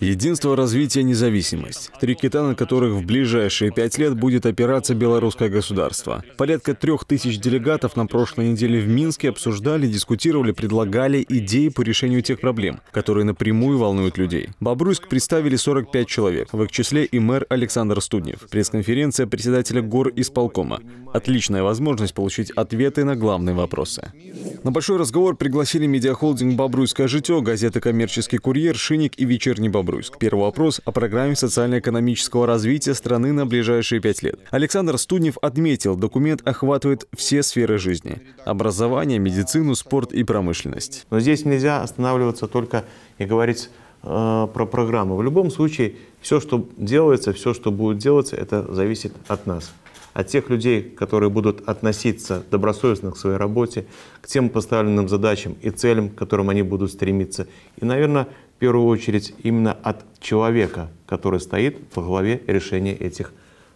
Единство развития независимость. Три кита, на которых в ближайшие пять лет будет опираться белорусское государство. Порядка трех тысяч делегатов на прошлой неделе в Минске обсуждали, дискутировали, предлагали идеи по решению тех проблем, которые напрямую волнуют людей. Бобруйск представили 45 человек, в их числе и мэр Александр Студнев. Пресс-конференция председателя гор исполкома. Отличная возможность получить ответы на главные вопросы. На большой разговор пригласили медиахолдинг «Бобруйское житё», газеты «Коммерческий курьер», Шиник и «Вечерний Бобруйск». Первый вопрос о программе социально-экономического развития страны на ближайшие пять лет. Александр Студнев отметил, документ охватывает все сферы жизни – образование, медицину, спорт и промышленность. Но здесь нельзя останавливаться только и говорить э, про программу. В любом случае, все, что делается, все, что будет делаться, это зависит от нас от а тех людей, которые будут относиться добросовестно к своей работе, к тем поставленным задачам и целям, к которым они будут стремиться. И, наверное, в первую очередь именно от человека, который стоит во главе решения этих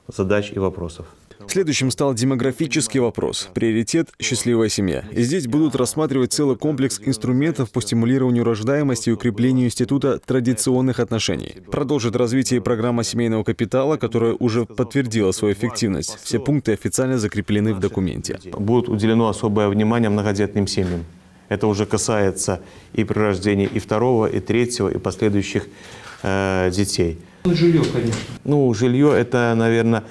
задач и вопросов. Следующим стал демографический вопрос. Приоритет – счастливая семья. И здесь будут рассматривать целый комплекс инструментов по стимулированию рождаемости и укреплению института традиционных отношений. Продолжит развитие программа семейного капитала, которая уже подтвердила свою эффективность. Все пункты официально закреплены в документе. Будет уделено особое внимание многодетным семьям. Это уже касается и при рождении и второго, и третьего, и последующих э, детей. Ну, жилье, конечно. Ну, жилье – это, наверное,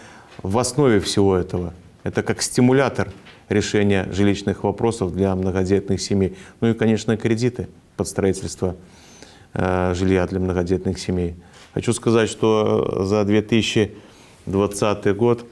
в основе всего этого. Это как стимулятор решения жилищных вопросов для многодетных семей. Ну и, конечно, кредиты под строительство э, жилья для многодетных семей. Хочу сказать, что за 2020 год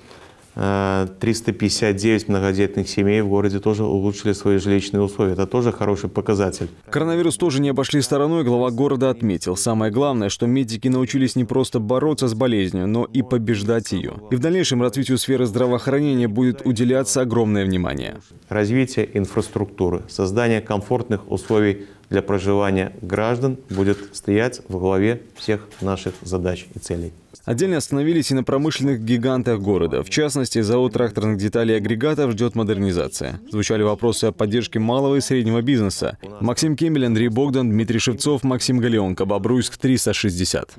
359 э, многодетных семей в городе тоже улучшили свои жилищные условия. Это тоже хороший показатель. Коронавирус тоже не обошли стороной, глава города отметил. Самое главное, что медики научились не просто бороться с болезнью, но и побеждать ее. И в дальнейшем развитию сферы здравоохранения будет уделяться огромное внимание. Развитие инфраструктуры, создание комфортных условий для проживания граждан будет стоять в главе всех наших задач и целей. Отдельно остановились и на промышленных гигантах города. В частности, завод тракторных деталей и агрегатов ждет модернизация. Звучали вопросы о поддержке малого и среднего бизнеса. Максим Кемель, Андрей Богдан, Дмитрий Шевцов, Максим Галеонко, Бобруйск, 360.